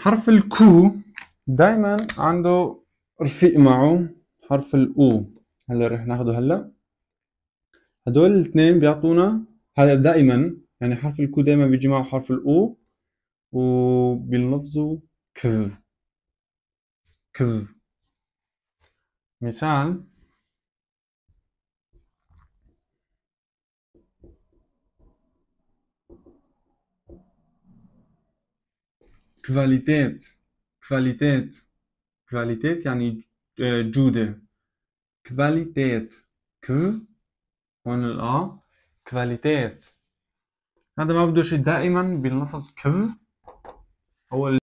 حرف الكو دائما عنده رفيق معه حرف الاو هلا رح ناخده هلا هدول الاثنين بيعطونا هذا دائما يعني حرف الكو دائما بيجي معه حرف الاو وبيلفظوا كف كف مثال كفاليتات كفاليتات كفاليتات يعني جودة كفاليتات ك هون الأ كفاليتات هذا ما بدوش دائما بلفظ كف هو